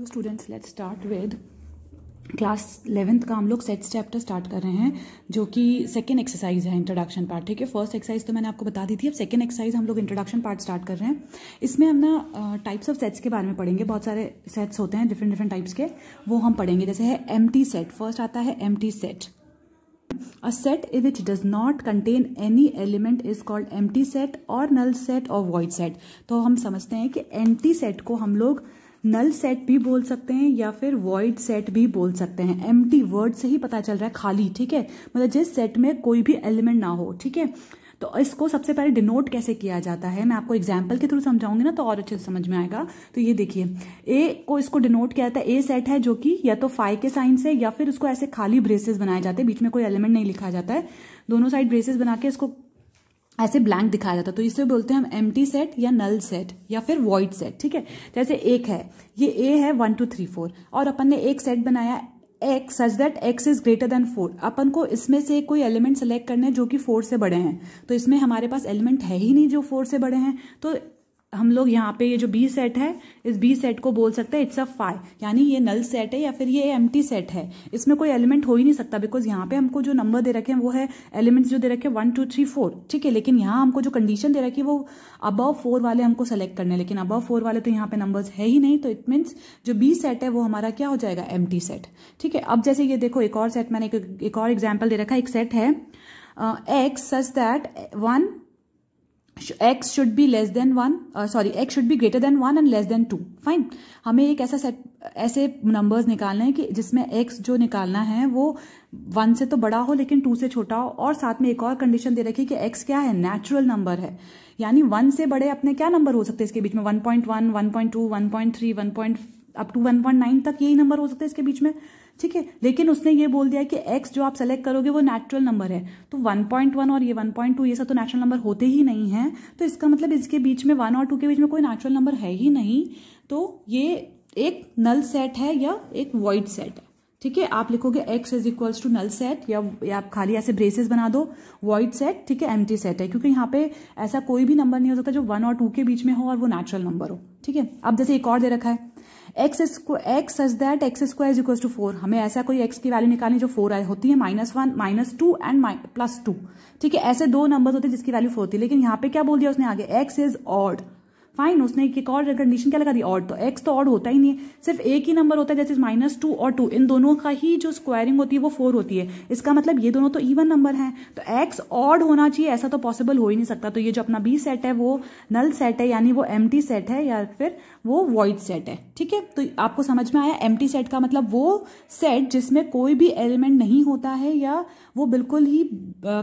students let's start with class eleventh का हम लोग सेट्स चैप्टर स्टार्ट कर रहे हैं जो कि सेकेंड एक्सरसाइज है इंट्रोडक्शन पार्ट ठीक है फर्स्ट एक्सरसाइज तो मैंने आपको बता दी थी अब सेकेंड एक्सरसाइज हम लोग इंट्रोडक्शन पार्ट स्टार्ट कर रहे हैं इसमें हम ना टाइप्स ऑफ सेट्स के बारे में पढ़ेंगे बहुत सारे सेट्स होते हैं डिफरेंट डिफरेंट टाइप्स के वो हम पढ़ेंगे जैसे है एम सेट फर्स्ट आता है एम set a set which does not contain any element is called एम सेट और नल सेट और वॉइड सेट तो हम समझते हैं कि टी सेट को हम लोग नल सेट भी बोल सकते हैं या फिर वॉइड सेट भी बोल सकते हैं एम वर्ड से ही पता चल रहा है खाली ठीक है मतलब जिस सेट में कोई भी एलिमेंट ना हो ठीक है तो इसको सबसे पहले डिनोट कैसे किया जाता है मैं आपको एग्जाम्पल के थ्रू समझाऊंगी ना तो और अच्छे से समझ में आएगा तो ये देखिए ए को इसको डिनोट किया जाता है ए सेट है जो कि या तो फाइव के साइन से या फिर उसको ऐसे खाली ब्रेसेस बनाए जाते हैं बीच में कोई एलिमेंट नहीं लिखा जाता है दोनों साइड ब्रेसेस बना के इसको ऐसे ब्लैंक दिखाया जाता है तो इसे बोलते हैं हम टी सेट या नल सेट या फिर वॉइड सेट ठीक है जैसे तो एक है ये ए है वन टू थ्री फोर और अपन ने एक सेट बनाया x such that x is greater than four अपन को इसमें से कोई एलिमेंट सेलेक्ट करने जो कि फोर से बड़े हैं तो इसमें हमारे पास एलिमेंट है ही नहीं जो फोर से बड़े हैं तो हम लोग यहाँ पे ये जो बी सेट है इस बी सेट को बोल सकते हैं इट्स अ फाइव यानी ये नल सेट है या फिर ये एम सेट है इसमें कोई एलिमेंट हो ही नहीं सकता बिकॉज यहाँ पे हमको जो नंबर दे रखे हैं वो है एलिमेंट्स जो दे रखे हैं वन टू थ्री फोर ठीक है लेकिन यहाँ हमको जो कंडीशन दे रखी है वो अबव फोर वाले हमको सेलेक्ट करने लेकिन अबव फोर वाले तो यहाँ पे नंबर है ही नहीं तो इट मीन्स जो बी सेट है वो हमारा क्या हो जाएगा एम सेट ठीक है अब जैसे ये देखो एक और सेट मैंने एक, एक और एग्जाम्पल दे रखा है एक सेट है x such that one x should be less than one sorry x should be greater than one and less than two fine हमें एक ऐसा सेट ऐसे नंबर्स निकालने हैं कि जिसमें एक्स जो निकालना है वो वन से तो बड़ा हो लेकिन टू से छोटा हो और साथ में एक और कंडीशन दे रखी है कि एक्स क्या है नेचुरल नंबर है यानी वन से बड़े अपने क्या नंबर हो सकते हैं इसके बीच में one point one one point two one point three one point up to one point nine तक यही नंबर हो सकते हैं इसके बीच में ठीक है लेकिन उसने ये बोल दिया कि एक्स जो आप सेलेक्ट करोगे वो नेचुरल नंबर है तो 1.1 और ये 1.2 ये सब तो नेचुरल नंबर होते ही नहीं है तो इसका मतलब इसके बीच में वन और टू के बीच में कोई नेचुरल नंबर है ही नहीं तो ये एक नल सेट है या एक वाइट सेट है ठीक है आप लिखोगे x is equals to null set या, आप खाली ऐसे ब्रेसेस बना दो वाइट सेट ठीक है टी सेट है क्योंकि यहाँ पे ऐसा कोई भी नंबर नहीं हो सकता जो वन और टू के बीच में हो और वो नेचुरल नंबर हो ठीक है अब जैसे एक और दे रखा है x x such that x square is equal to four हमें ऐसा कोई एक्स की वैल्यू निकालनी जो फोर आई होती है minus one minus two and plus two ठीक है ऐसे दो नंबर होते हैं जिसकी वैल्यू फोर होती है लेकिन यहाँ पे क्या बोल दिया उसने आगे एक्स इज ऑड फाइन उसने एक और कंडीशन क्या लगा दी ऑड तो एक्स तो ऑड होता ही नहीं है सिर्फ एक ही नंबर होता है जैसे माइनस टू और टू इन दोनों का ही जो स्क्वायरिंग होती है वो फोर होती है इसका मतलब ये दोनों तो इवन नंबर है तो एक्स ऑड होना चाहिए ऐसा तो पॉसिबल हो ही नहीं सकता तो ये जो अपना बी सेट है वो नल सेट है यानी वो एम सेट है या फिर वो वॉइड सेट है ठीक है तो आपको समझ में आया एम सेट का मतलब वो सेट जिसमें कोई भी एलिमेंट नहीं होता है या वो बिल्कुल ही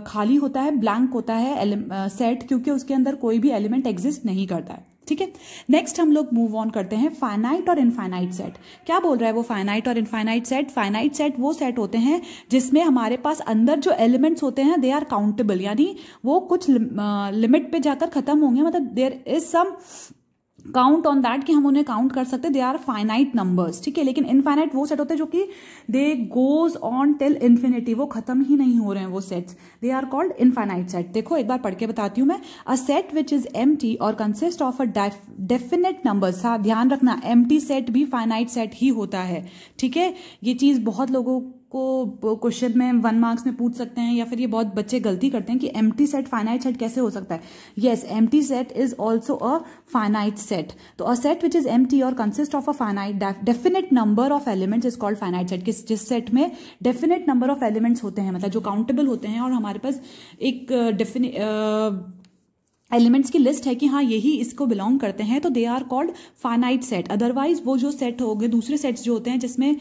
खाली होता है ब्लैंक होता है सेट क्योंकि उसके अंदर कोई भी एलिमेंट एग्जिस्ट नहीं करता है ठीक है नेक्स्ट हम लोग मूव ऑन करते हैं फाइनाइट और इनफाइनाइट सेट क्या बोल रहा है वो फाइनाइट और इनफाइनाइट सेट फाइनाइट सेट वो सेट होते हैं जिसमें हमारे पास अंदर जो एलिमेंट्स होते हैं दे आर काउंटेबल यानी वो कुछ लिमिट पे जाकर खत्म होंगे मतलब there is some count on that कि हम उन्हें काउंट कर सकते दे आर फाइनाइट नंबर्स ठीक है लेकिन इनफाइनाइट वो सेट होते हैं जो कि they goes on till infinity वो खत्म ही नहीं हो रहे हैं वो sets they are called infinite set देखो एक बार पढ़ के बताती हूँ मैं अ सेट विच इज एम or consist of a definite number हाँ ध्यान रखना एम सेट भी फाइनाइट सेट ही होता है ठीक है ये चीज बहुत लोगों को क्वेश्चन में वन मार्क्स में पूछ सकते हैं या फिर ये बहुत बच्चे गलती करते हैं कि एम सेट फाइनाइट सेट कैसे हो सकता है येस एम set is also a finite set तो अ सेट विच इज एम or consist of a finite definite number of elements is called finite set किस जिस सेट में डेफिनेट नंबर ऑफ एलिमेंट्स होते हैं मतलब जो काउंटेबल होते हैं और हमारे पास एक डेफिनेट uh, एलिमेंट्स की लिस्ट है कि हाँ यही इसको बिलोंग करते हैं तो they are called finite set otherwise वो जो सेट हो गए दूसरे सेट्स जो होते हैं जिसमें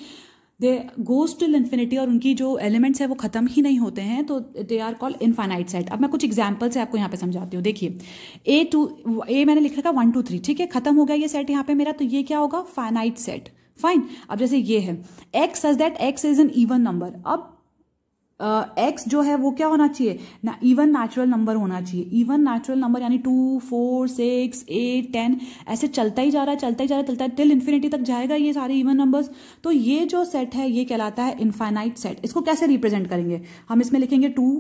दे गोज टिल इन्फिनिटी और उनकी जो एलिमेंट्स है वो खत्म ही नहीं होते हैं तो they are call infinite set अब मैं कुछ एग्जाम्पल्स आपको यहाँ पे समझाती हूँ देखिए ए टू ए मैंने लिखा था वन टू थ्री ठीक है खत्म हो गया ये सेट यहाँ पे मेरा तो ये क्या होगा फाइनाइट सेट फाइन अब जैसे ये है x such that x is an even number अब एक्स uh, जो है वो क्या होना चाहिए ना इवन नेचुरल नंबर होना चाहिए इवन नेचुरल नंबर यानी two four six eight ten ऐसे चलता ही जा रहा है चलता ही जा रहा है चलता है टिल इन्फिनिटी तक जाएगा ये सारे इवन नंबर्स तो ये जो सेट है ये कहलाता है इन्फाइनाइट सेट इसको कैसे रिप्रेजेंट करेंगे हम इसमें लिखेंगे टू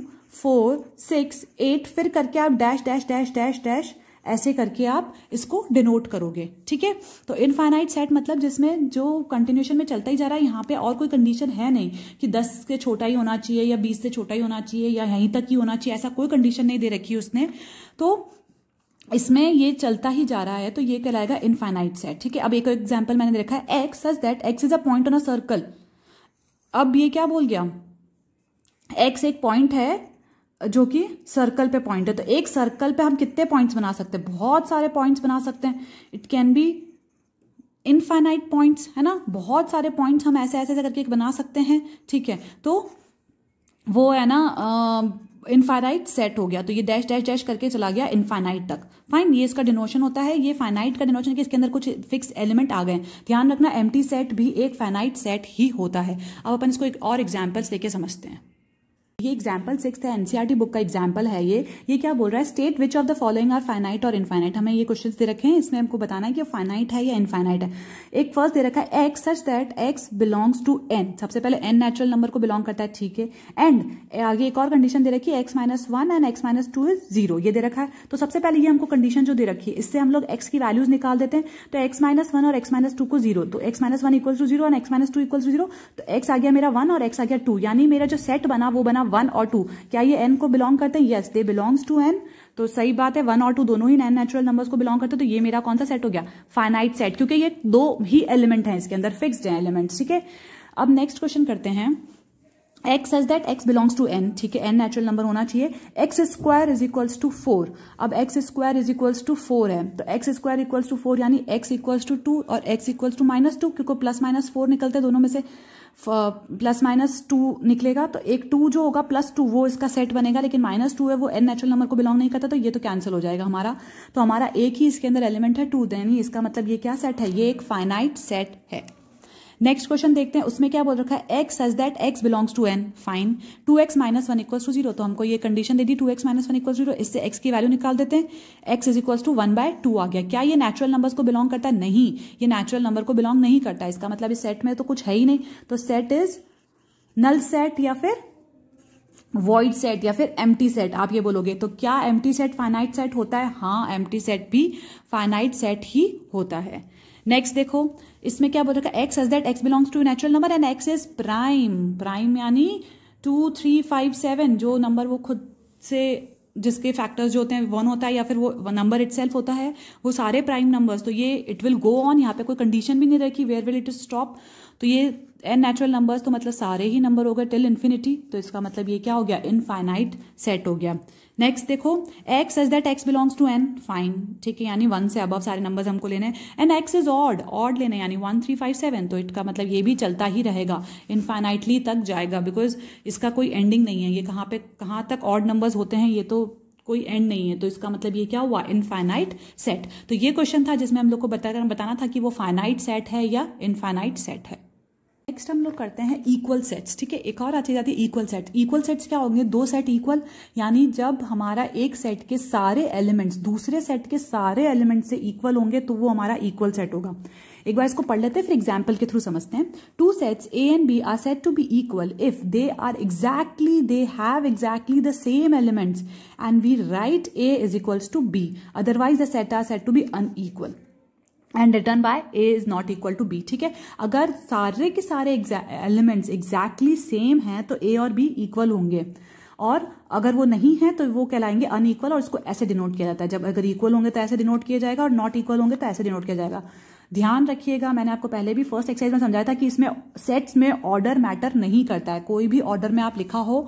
फोर सिक्स एट फिर करके आप dash dash dash dash dash ऐसे करके आप इसको डिनोट करोगे ठीक है तो इनफाइनाइट सेट मतलब जिसमें जो कंटिन्यूशन में चलता ही जा रहा है यहाँ पे और कोई कंडीशन है नहीं कि दस से छोटा ही होना चाहिए या बीस से छोटा ही होना चाहिए या यहीं तक ही होना चाहिए ऐसा कोई कंडीशन नहीं दे रखी उसने तो इसमें ये चलता ही जा रहा है तो ये कहलाएगा इनफाइनाइट सेट ठीक है अब एक एग्जाम्पल मैंने देखा है x such that x is a point on a circle अब ये क्या बोल गया एक्स एक पॉइंट है जो कि सर्कल पे पॉइंट है तो एक सर्कल पे हम कितने पॉइंट्स बना सकते हैं बहुत सारे पॉइंट्स बना सकते हैं it can be infinite points है ना बहुत सारे पॉइंट्स हम ऐसे ऐसे ऐसे करके बना सकते हैं ठीक है तो वो है ना इनफाइनाइट सेट हो गया तो ये डैश डैश डैश करके चला गया इनफाइनाइट तक फाइन ये इसका डिनोशन होता है ये फाइनाइट का डिनोशन कि इसके अंदर कुछ फिक्स एलिमेंट आ गए ध्यान रखना एम्प्टी सेट भी एक फाइनाइट सेट ही होता है अब अपन इसको एक और एग्जाम्पल्स लेके समझते हैं ये एग्जाम्पल सिक्स है एनसीआरटी बुक e का एग्जाम्पल है ये ये क्या बोल रहा है state which of the following are finite और इनफाइनाइट हमें ये क्वेश्चन दे रखे हैं इसमें हमको बताना है कि फाइनाइट है या इनफाइनाइट है एक फर्स्ट दे रखा है x such that x belongs to N सबसे पहले एन नेचुरल नंबर को बिलोंग करता है ठीक है एंड आगे एक और कंडीशन दे रखी है x minus one and x minus two is zero ये दे रखा है तो सबसे पहले ये हमको कंडीशन जो दे रखी है इससे हम लोग एक्स की वैल्यूज निकाल देते हैं तो एक्स माइनस वन और एक्स माइनस टू को जीरो तो x minus one equal to zero x minus two equal to zero तो एक्स आ गया मेरा वन और एक्स आ गया टू यानी मेरा जो सेट बना वो बना वन और टू क्या ये एन को बिलोंग करते हैं yes they belongs to N तो सही बात है वन और टू दोनों ही नैन नेचुरल नंबर्स को बिलोंग करते हैं तो ये मेरा कौन सा सेट हो गया फाइनाइट सेट क्योंकि ये दो ही एलिमेंट हैं इसके अंदर फिक्स्ड हैं एलिमेंट्स ठीक है अब नेक्स्ट क्वेश्चन करते हैं x as that x belongs to n ठीक है n नेचुरल नंबर होना चाहिए x square is equals to four अब x square is equals to four है तो x square equals to four यानी x इक्वल्स टू टू और x equals to minus two क्योंकि प्लस माइनस फोर निकलते हैं दोनों में से प्लस माइनस टू निकलेगा तो एक टू जो होगा प्लस टू वो इसका सेट बनेगा लेकिन माइनस टू है वो एन नेचुरल नंबर को बिलोंग नहीं करता तो ये तो कैंसिल हो जाएगा हमारा तो हमारा एक ही इसके अंदर एलिमेंट है टू देन इसका मतलब ये क्या सेट है ये एक फाइनाइट सेट है नेक्स्ट क्वेश्चन देखते हैं उसमें क्या बोल रखा है x as that x belongs to N fine two x minus one equal to zero तो हमको ये कंडीशन दे दी two x minus one equal zero इससे एक्स की वैल्यू निकाल देते हैं x is equal to one by two आ गया क्या ये नेचुरल नंबर्स को बिलोंग करता है नहीं ये नेचुरल नंबर को बिलोंग नहीं करता इसका मतलब इस सेट में तो कुछ है ही नहीं तो सेट इज नल सेट या फिर वॉइड सेट या फिर एम सेट आप ये बोलोगे तो क्या एम सेट फाइनाइट सेट होता है हाँ एम सेट भी फाइनाइट सेट ही होता है नेक्स्ट देखो इसमें क्या बोल रखा है x as that x belongs to natural number and x is prime prime यानी टू थ्री फाइव सेवन जो नंबर वो खुद से जिसके फैक्टर्स जो होते हैं वन होता है या फिर वो नंबर इट होता है वो सारे प्राइम नंबर्स तो ये इट विल गो ऑन यहाँ पे कोई कंडीशन भी नहीं रखी वेयर विल इट स्टॉप तो ये एन नेचुरल नंबर्स तो मतलब सारे ही नंबर हो गए टिल इन्फिनिटी तो इसका मतलब ये क्या हो गया इनफाइनाइट सेट हो गया नेक्स्ट देखो x is that x belongs to N fine ठीक है यानी वन से अब सारे नंबर्स हमको लेने हैं and x is odd odd लेने यानी वन थ्री फाइव सेवन तो इट का मतलब ये भी चलता ही रहेगा इनफाइनाइटली तक जाएगा बिकॉज इसका कोई एंडिंग नहीं है ये कहाँ पे कहाँ तक ऑड नंबर्स होते हैं ये तो कोई एंड नहीं है तो इसका मतलब ये क्या हुआ इनफाइनाइट सेट तो ये क्वेश्चन था जिसमें हम लोग को बता बताना था कि वो फाइनाइट सेट है या इनफाइनाइट सेट है नेक्स्ट हम लोग करते हैं इक्वल सेट्स ठीक है एक और आ चीज आती है इक्वल सेट इक्वल सेट्स क्या होंगे दो सेट इक्वल यानी जब हमारा एक सेट के सारे एलिमेंट्स दूसरे सेट के सारे एलिमेंट से इक्वल होंगे तो वो हमारा इक्वल सेट होगा एक बार इसको पढ़ लेते हैं फिर एग्जाम्पल के थ्रू समझते हैं two sets A and B are said to be equal if they are exactly they have exactly the same elements and we write A is equals to B otherwise the set are said to be unequal and written by A is not equal to B ठीक है अगर सारे के सारे elements exactly same हैं तो ए और B equal होंगे और अगर वो नहीं है तो वो कहलाएंगे अनइक्वल और इसको ऐसे डिनोट किया जाता है जब अगर इक्वल होंगे तो ऐसे डिनोट किया जाएगा और नॉट इक्वल होंगे तो ऐसे डिनोट किया जाएगा ध्यान रखिएगा मैंने आपको पहले भी फर्स्ट एक्सरसाइज में समझाया था कि इसमें सेट्स में ऑर्डर मैटर नहीं करता है कोई भी ऑर्डर में आप लिखा हो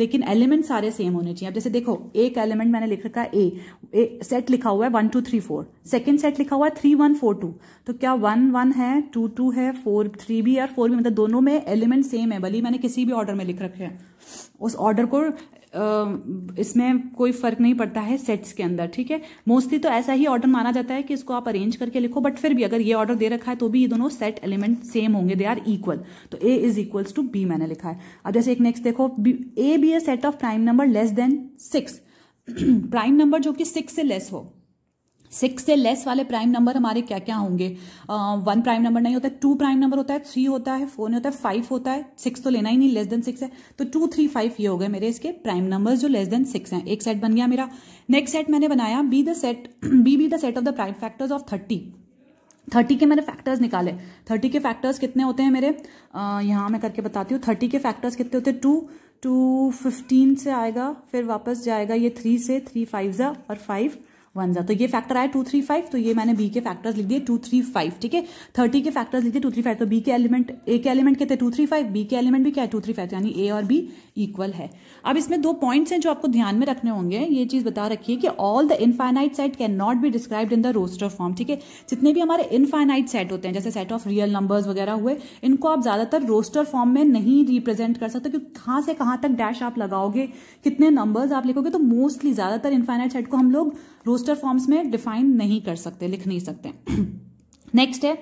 लेकिन एलिमेंट सारे सेम होने चाहिए अब जैसे देखो एक एलिमेंट मैंने लिख रखा है ए सेट लिखा हुआ है one two three four second set लिखा हुआ है थ्री वन फोर टू तो क्या वन वन है टू टू है फोर थ्री भी और फोर भी मतलब दोनों में एलिमेंट सेम है भले मैंने किसी भी ऑर्डर में लिख रखे हैं उस ऑर्डर को इसमें कोई फर्क नहीं पड़ता है सेट्स के अंदर ठीक है मोस्टली तो ऐसा ही ऑर्डर माना जाता है कि इसको आप अरेंज करके लिखो बट फिर भी अगर ये ऑर्डर दे रखा है तो भी ये दोनों सेट एलिमेंट सेम होंगे दे आर इक्वल तो A is equals to B मैंने लिखा है अब जैसे एक नेक्स्ट देखो A B a set of prime number less than six prime number जो कि सिक्स से लेस हो सिक्स से लेस वाले प्राइम नंबर हमारे क्या क्या होंगे वन प्राइम नंबर नहीं होता है टू प्राइम नंबर होता है थ्री होता है फोर नहीं होता है फाइव होता है सिक्स तो लेना ही नहीं लेस देन सिक्स है तो टू थ्री फाइव ये हो गए मेरे इसके प्राइम नंबर्स जो लेस देन सिक्स हैं एक सेट बन गया मेरा नेक्स्ट सेट मैंने बनाया B the set B B the set of the prime factors of thirty thirty के मैंने फैक्टर्स निकाले थर्टी के फैक्टर्स कितने होते हैं मेरे यहाँ मैं करके बताती हूँ थर्टी के फैक्टर्स कितने होते हैं टू टू फिफ्टीन से आएगा फिर वापस जाएगा ये थ्री से थ्री फाइव ज़ा और फाइव वन ज़ा तो ये फैक्टर आया टू थ्री फाइव तो ये मैंने बी के फैक्टर्स लिख दिए टू थ्री फाइव ठीक है थर्टी के फैक्टर्स लिख दिए टू थ्री फाइव तो बी के एलिमेंट ए के एलिमेंट कहते हैं टू थ्री फाइव बी के एलिमेंट भी क्या है टू थ्री फाइव यानी ए और बी इक्वल है अब इसमें दो पॉइंट्स हैं जो आपको ध्यान में रखने होंगे ये चीज़ बता रखिए कि all the infinite set can not be described in the roster form ठीक है जितने भी हमारे इनफाइनाइट सेट होते हैं जैसे सेट ऑफ रियल नंबर्स वगैरह हुए इनको आप ज़्यादातर रोस्टर फॉर्म में नहीं रिप्रेजेंट कर सकते क्योंकि कहाँ से कहाँ तक डैश आप लगाओगे कितने नंबर्स आप लिखोगे तो मोस्टली ज़्यादातर इनफाइनाइट सेट को हम लोग रोस्टर फॉर्म्स में डिफाइन नहीं कर सकते लिख नहीं सकते नेक्स्ट है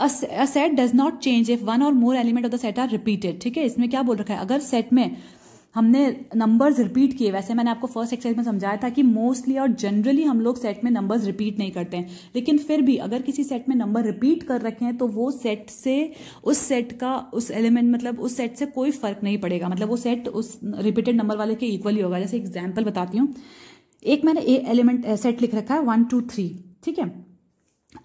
a set does not change if one or more element of the set are repeated ठीक है इसमें क्या बोल रखा है अगर सेट में हमने नंबर्स रिपीट किए वैसे मैंने आपको फर्स्ट एक्सरसाइज में समझाया था कि मोस्टली और जनरली हम लोग सेट में नंबर्स रिपीट नहीं करते हैं लेकिन फिर भी अगर किसी सेट में नंबर रिपीट कर रखे हैं तो वो सेट से उस सेट का उस एलिमेंट मतलब उस सेट से कोई फर्क नहीं पड़ेगा मतलब वो सेट उस रिपीटेड नंबर वाले के इक्वली होगा जैसे एग्जाम्पल बताती हूँ एक मैंने ए एलिमेंट सेट लिख रखा है वन टू थ्री ठीक है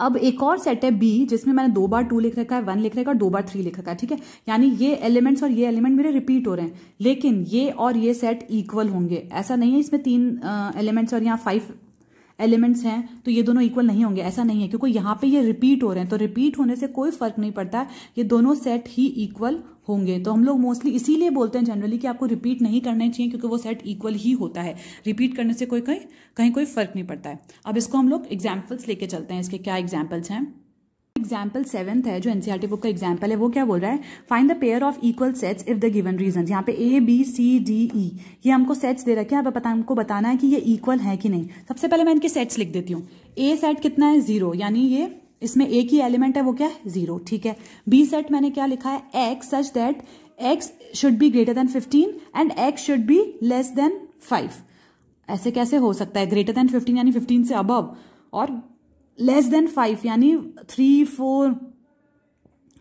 अब एक और सेट है बी जिसमें मैंने दो बार टू लिख रखा है वन लिख रखा है और दो बार थ्री लिख रखा है ठीक है यानी ये एलिमेंट्स और ये एलिमेंट मेरे रिपीट हो रहे हैं लेकिन ये और ये सेट इक्वल होंगे ऐसा नहीं है इसमें तीन एलिमेंट्स eh, और यहाँ फाइव एलिमेंट्स हैं तो ये दोनों इक्वल नहीं होंगे ऐसा नहीं है क्योंकि यहाँ पे ये रिपीट हो रहे हैं तो रिपीट होने से कोई फर्क नहीं पड़ता ये दोनों सेट ही इक्वल होंगे तो हम लोग मोस्टली इसीलिए बोलते हैं जनरली कि आपको रिपीट नहीं करने चाहिए क्योंकि वो सेट इक्वल ही होता है रिपीट करने से कोई कहीं कहीं कोई फर्क नहीं पड़ता है अब इसको हम लोग एग्जाम्पल्स लेके चलते हैं इसके क्या एग्जाम्पल्स हैं एग्जाम्पल सेवंथ है जो एनसीआर बुक e का एग्जाम्पल है वो क्या बोल रहा है find the pair of equal sets if the given region यहाँ पे A B C D E ये हमको सेट्स दे रखे हैं अब हमको बताना है कि ये इक्वल है कि नहीं सबसे पहले मैं इनके सेट्स लिख देती हूँ ए सेट कितना है जीरो यानी ये इसमें ए की एलिमेंट है वो क्या है जीरो ठीक है बी सेट मैंने क्या लिखा है x such that x should be greater than fifteen and x should be less than five ऐसे कैसे हो सकता है ग्रेटर देन फिफ्टीन यानी फिफ्टीन से अबव और लेस देन फाइव यानी थ्री फोर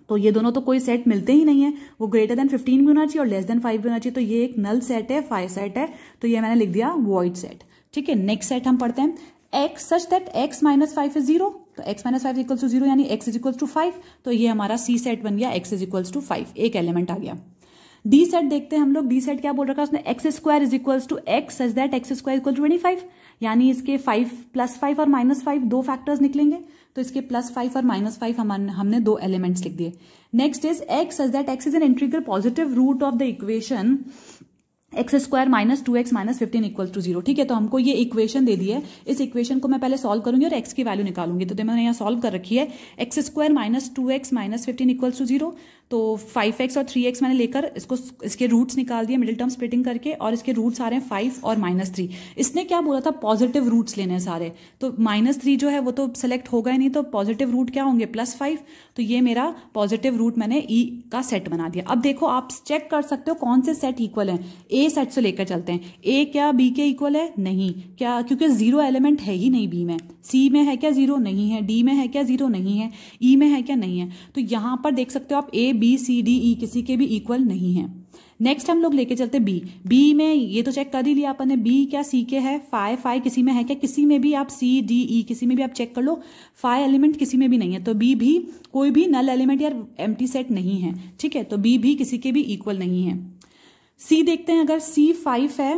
तो ये दोनों तो कोई सेट मिलते ही नहीं है वो ग्रेटर देन फिफ्टीन भी होना चाहिए और लेस देन फाइव भी होना चाहिए तो ये एक नल सेट है फाइव सेट है तो ये मैंने लिख दिया वॉइड सेट ठीक है नेक्स्ट सेट हम पढ़ते हैं x such that x minus five is zero तो x minus five equals to zero यानी x is equals to five तो ये हमारा c सेट बन गया x is equals to five एक एलिमेंट आ गया डी सेट देखते हैं हम लोग डी सेट क्या बोल रखा है उसने x square is equal to x such that x square equal twenty five यानी इसके फाइव प्लस फाइव और माइनस फाइव दो फैक्टर्स निकलेंगे तो इसके प्लस फाइव और माइनस फाइव हम हमने दो एलिमेंट्स लिख दिए next is x such that x is an integer positive root of the equation x square minus two x minus fifteen equal to zero ठीक है तो हमको ये इक्वेशन दे दी है इस इक्वेशन को मैं पहले सॉल्व करूंगी और एक्स की वैल्यू निकालूंगी तो मैंने यहाँ सॉल्व कर रखी है x square minus two x minus fifteen equal to zero तो फाइव एक्स और थ्री एक्स मैंने लेकर इसको इसके रूट्स निकाल दिए मिडिल टर्म स्प्लिटिंग करके और इसके रूट्स आ रहे हैं फाइव और माइनस थ्री इसने क्या बोला था पॉजिटिव रूट्स लेने हैं सारे तो माइनस थ्री जो है वो तो सेलेक्ट होगा ही नहीं तो पॉजिटिव रूट क्या होंगे प्लस फाइव तो ये मेरा पॉजिटिव रूट मैंने ई e का सेट बना दिया अब देखो आप चेक कर सकते हो कौन से सेट इक्वल है ए सेट से लेकर चलते हैं ए क्या बी के इक्वल है नहीं क्या क्योंकि जीरो एलिमेंट है ही नहीं बी में सी में है क्या जीरो नहीं है डी में है क्या जीरो नहीं है ई e में है क्या नहीं है तो यहां पर देख सकते हो आप A B C D E किसी के भी इक्वल नहीं है नेक्स्ट हम लोग लेके चलते बी बी में ये तो चेक कर ही लिया अपन ने बी क्या सी के है फाइव फाइव किसी में है क्या किसी में भी आप सी डी ई किसी में भी आप चेक कर लो फाइव एलिमेंट किसी में भी नहीं है तो बी भी कोई भी नल एलिमेंट या एम सेट नहीं है ठीक है तो बी भी किसी के भी इक्वल नहीं है सी देखते हैं अगर सी फाइव है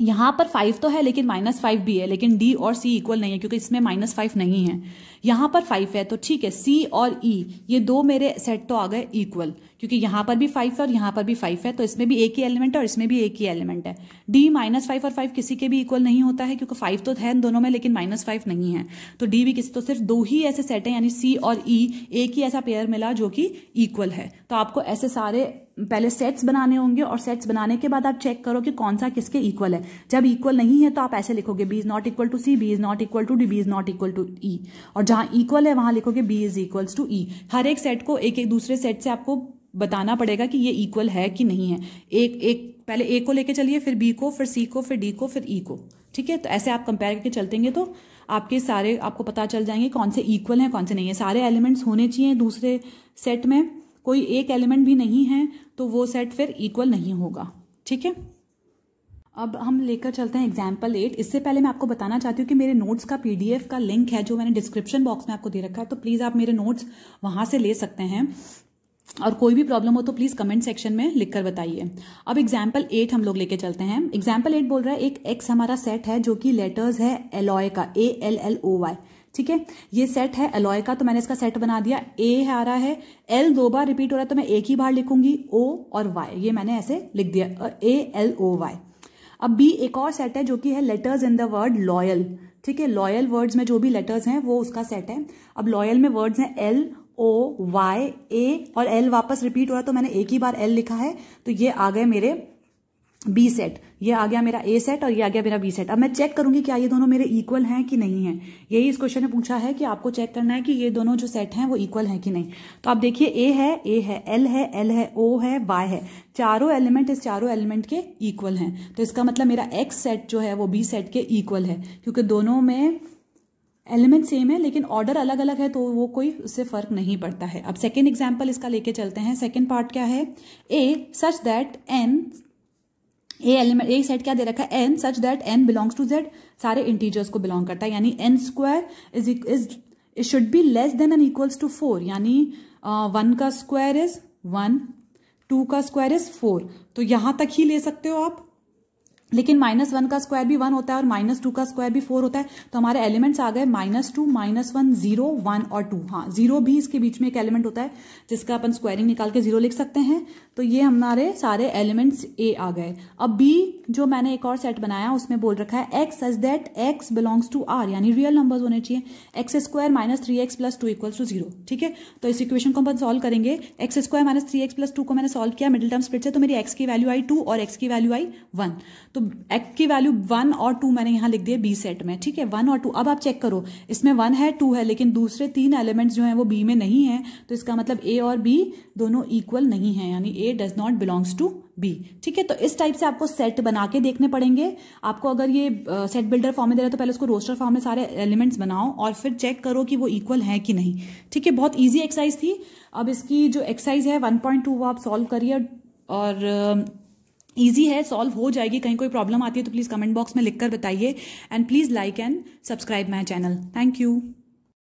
यहां पर फाइव तो है लेकिन माइनस फाइव भी है लेकिन डी और सी इक्वल नहीं है क्योंकि इसमें माइनस फाइव नहीं है यहां पर फाइव है तो ठीक है सी और ई e, ये दो मेरे सेट तो आ गए इक्वल क्योंकि यहां पर भी फाइव है और यहां पर भी फाइव है तो इसमें भी एक ही एलिमेंट है और इसमें भी एक ही एलिमेंट है डी माइनस फाइव और फाइव किसी के भी इक्वल नहीं होता है क्योंकि फाइव तो है दोनों में लेकिन माइनस फाइव नहीं है तो डी भी किसी तो सिर्फ दो ही ऐसे सेट है यानी सी और ई e, एक ही ऐसा पेयर मिला जो कि इक्वल है तो आपको ऐसे सारे पहले सेट्स बनाने होंगे और सेट्स बनाने के बाद आप चेक करो कि कौन सा किसके इक्वल है जब इक्वल नहीं है तो आप ऐसे लिखोगे B is not equal to C B is not equal to D B is not equal to E और जहां जहां इक्वल है वहां लिखोगे B is equals to E हर एक सेट को एक एक दूसरे सेट से आपको बताना पड़ेगा कि ये इक्वल है कि नहीं है एक एक पहले ए को लेके चलिए फिर बी को फिर सी को फिर डी को फिर ई e को ठीक है तो ऐसे आप कंपेयर करके चलतेंगे तो आपके सारे आपको पता चल जाएंगे कौन से इक्वल हैं कौन से नहीं है सारे एलिमेंट्स होने चाहिए दूसरे सेट में कोई एक एलिमेंट भी नहीं है तो वो सेट फिर इक्वल नहीं होगा ठीक है अब हम लेकर चलते हैं एग्जाम्पल एट इससे पहले मैं आपको बताना चाहती हूँ कि मेरे नोट्स का पीडीएफ का लिंक है जो मैंने डिस्क्रिप्शन बॉक्स में आपको दे रखा है तो प्लीज़ आप मेरे नोट्स वहाँ से ले सकते हैं और कोई भी प्रॉब्लम हो तो प्लीज़ कमेंट सेक्शन में लिखकर बताइए अब एग्जाम्पल एट हम लोग लेके चलते हैं एग्जाम्पल एट बोल रहा है एक एक्स हमारा सेट है जो कि लेटर्स है एलॉय का A L L O Y ठीक है ये सेट है एलॉय का तो मैंने इसका सेट बना दिया ए है आ रहा है एल दो बार रिपीट हो रहा है तो मैं एक ही बार लिखूंगी ओ और वाई ये मैंने ऐसे लिख दिया ए एल ओ वाई अब बी एक और सेट है जो कि है letters in the word loyal ठीक है लॉयल वर्ड्स में जो भी लेटर्स हैं वो उसका सेट है अब लॉयल में वर्ड्स हैं एल ओ वाई ए और एल वापस रिपीट हो रहा तो मैंने एक ही बार एल लिखा है तो ये आ गए मेरे बी सेट ये आ गया मेरा ए सेट और ये आ गया मेरा बी सेट अब मैं चेक करूंगी क्या ये दोनों मेरे इक्वल हैं कि नहीं है यही इस क्वेश्चन ने पूछा है कि आपको चेक करना है कि ये दोनों जो सेट हैं वो इक्वल हैं कि नहीं तो आप देखिए ए है ए है एल है एल है ओ है वाई है चारों एलिमेंट इस चारों एलिमेंट के इक्वल हैं तो इसका मतलब मेरा एक्स सेट जो है वो बी सेट के इक्वल है क्योंकि दोनों में एलिमेंट सेम है लेकिन ऑर्डर अलग अलग है तो वो कोई उससे फर्क नहीं पड़ता है अब सेकेंड एग्जाम्पल इसका लेके चलते हैं सेकेंड पार्ट क्या है A such that n a element एक सेट क्या दे रखा है n such that n belongs to Z सारे इंटीजर्स को बिलोंग करता है यानी n square is is it should be less than n equals to four यानी वन का स्क्वायर इज वन टू का स्क्वायर इज फोर तो यहां तक ही ले सकते हो आप लेकिन माइनस वन का स्क्वायर भी वन होता है और माइनस टू का स्क्वायर भी फोर होता है तो हमारे एलिमेंट्स आ गए minus two minus one zero one और टू हाँ जीरो भी इसके बीच में एक एलिमेंट होता है जिसका अपन स्क्वायरिंग निकाल के जीरो लिख सकते हैं तो ये हमारे सारे एलिमेंट्स ए आ गए अब बी जो मैंने एक और सेट बनाया उसमें बोल रखा है x as that x belongs to R यानी रियल नंबर्स होने चाहिए x square minus three x plus two equals to zero ठीक है तो इस इक्वेशन को अपन सॉल्व करेंगे x square minus three x plus two को मैंने सॉल्व किया मिडिल टर्म स्प्रिट से तो मेरी एक्स की वैल्यू आई टू और एक्स की वैल्यू आई वन तो एक्ट की वैल्यू वन और टू मैंने यहां लिख दिया बी सेट में ठीक है वन और टू अब आप चेक करो इसमें वन है टू है लेकिन दूसरे तीन एलिमेंट्स जो है वो बी में नहीं है तो इसका मतलब ए और बी दोनों इक्वल नहीं है यानी A does not belongs to B ठीक है तो इस टाइप से आपको सेट बना के देखने पड़ेंगे आपको अगर ये सेट बिल्डर फॉर्म में दे रहा है तो पहले उसको रोस्टर फॉर्म में सारे एलिमेंट्स बनाओ और फिर चेक करो कि वो इक्वल है कि नहीं ठीक है बहुत ईजी एक्सरसाइज थी अब इसकी जो एक्सरसाइज है वन पॉइंट टू वो आप सॉल्व करिए और ईजी है सॉल्व हो जाएगी कहीं कोई प्रॉब्लम आती है तो प्लीज़ कमेंट बॉक्स में लिखकर बताइए and please like and subscribe my channel thank you